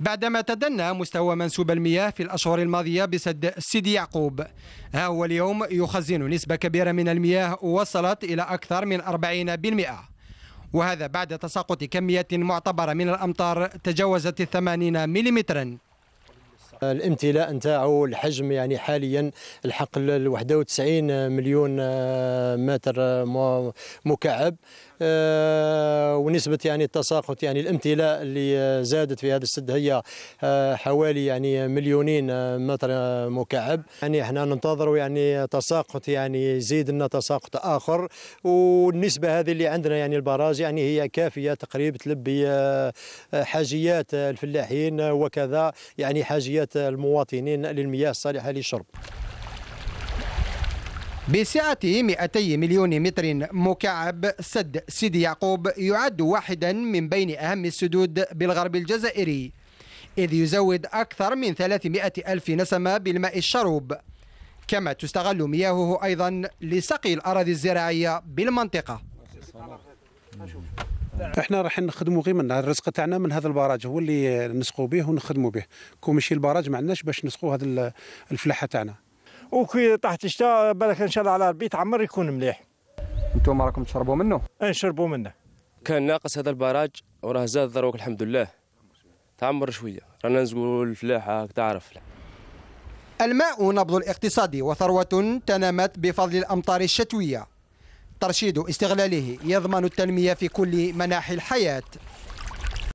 بعدما تدنى مستوى منسوب المياه في الأشهر الماضية بسد سيدي يعقوب ها هو اليوم يخزن نسبة كبيرة من المياه وصلت إلى أكثر من 40% وهذا بعد تساقط كمية معتبرة من الأمطار تجاوزت 80 مليمتراً الامتلاء نتاعو الحجم يعني حاليا الحقل 91 مليون متر مكعب آه، ونسبه يعني التساقط يعني الامتلاء اللي زادت في هذا السد هي آه، حوالي يعني مليونين آه، متر مكعب يعني احنا ننتظروا يعني تساقط يعني يزيد لنا تساقط اخر والنسبه هذه اللي عندنا يعني البراج يعني هي كافيه تقريبا تلبي حاجيات الفلاحين وكذا يعني حاجيات المواطنين للمياه الصالحه للشرب بسعة 200 مليون متر مكعب سد سيدي يعقوب يعد واحدا من بين أهم السدود بالغرب الجزائري إذ يزود أكثر من 300 ألف نسمة بالماء الشروب كما تستغل مياهه أيضا لسقي الأراضي الزراعية بالمنطقة احنا راح نخدموا غير من الرزق تاعنا من هذا البراج هو اللي نسقوا به ونخدموا به كون ماشي البراج ما عندناش باش نسقوا هذا الفلاحه تاعنا وكي طاحت الشتاء بالك ان شاء الله على ربي يتعمر يكون مليح انتم راكم تشربوا منه نشربوا منه كان ناقص هذا البراج وراه زاد ضروك الحمد لله تعمر شويه رانا نزقوا الفلاحه تعرف الماء نبض الاقتصاد وثروة تنامت بفضل الأمطار الشتوية ترشيد استغلاله يضمن التنمية في كل مناحي الحياة